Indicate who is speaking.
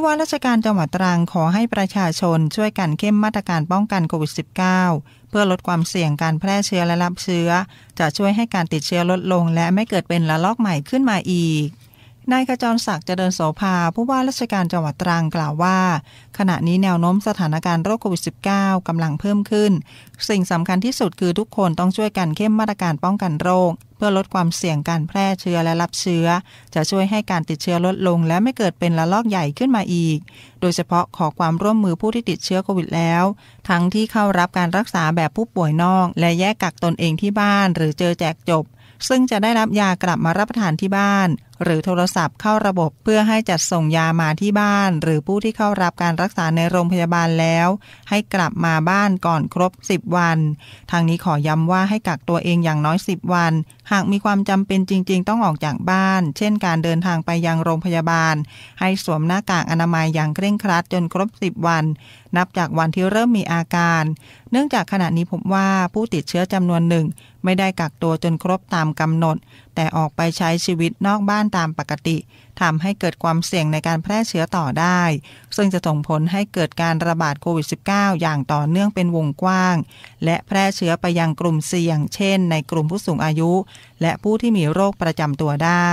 Speaker 1: ผู้ว่าราชการจังหวัดตรังขอให้ประชาชนช่วยกันเข้มมาตรการป้องกันโควิด -19 เพื่อลดความเสี่ยงการแพร่เชื้อและรับเชื้อ จะช่วยให้การติดเชื้อลดลง และไม่เกิดเป็นระลอกใหม่ขึ้นมาอีกนายขจรศักดิ์เจริญโสภาผู้ว่าราชการจังหวัดตรังกล่าวว่า ขณะนี้แนวโน้มสถานการณ์โรคโควิด -19 กำลังเพิ่มขึ้น สิ่งสำคัญที่สุดคือทุกคนต้องช่วยกันเข้มมาตรการป้องกันโรค เพื่อลดความเสี่ยงการแพร่เชื้อและรับเชื้อ จะช่วยให้การติดเชื้อลดลง และไม่เกิดเป็นระลอกใหญ่ขึ้นมาอีกโดยเฉพาะขอความร่วมมือผู้ที่ติดเชื้อโควิดแล้วทั้งที่เข้ารับการรักษาแบบผู้ป่วยนอก และแยกกักตนเองที่บ้าน หรือเจอแจกจบซึ่งจะได้รับยากลับมารับประทานที่บ้าน หรือโทรศัพท์เข้าระบบเพื่อให้จัดส่งยามาที่บ้าน หรือผู้ที่เข้ารับการรักษาในโรงพยาบาลแล้ว ให้กลับมาบ้านก่อนครบ 10 วัน ทางนี้ขอย้ำว่าให้กักตัวเองอย่างน้อย 10 วัน หากมีความจำเป็นจริง ๆ ต้องออกจากบ้าน เช่นการเดินทางไปยังโรงพยาบาล ให้สวมหน้ากากอนามัยอย่างเคร่งครัด จนครบ10วันนับจากวันที่เริ่มมีอาการ เนื่องจากขณะนี้ผมว่าผู้ติดเชื้อจำนวนหนึ่งไม่ได้กักตัวจนครบตามกำหนด แต่ออกไปใช้ชีวิตนอกบ้านตามปกติทำให้เกิดความเสี่ยงในการแพร่เชื้อต่อได้ ซึ่งจะส่งผลให้เกิดการระบาดโควิด -19 อย่างต่อเนื่องเป็นวงกว้าง และแพร่เชื้อไปยังกลุ่มเสี่ยงเช่นในกลุ่มผู้สูงอายุ และผู้ที่มีโรคประจำตัวได้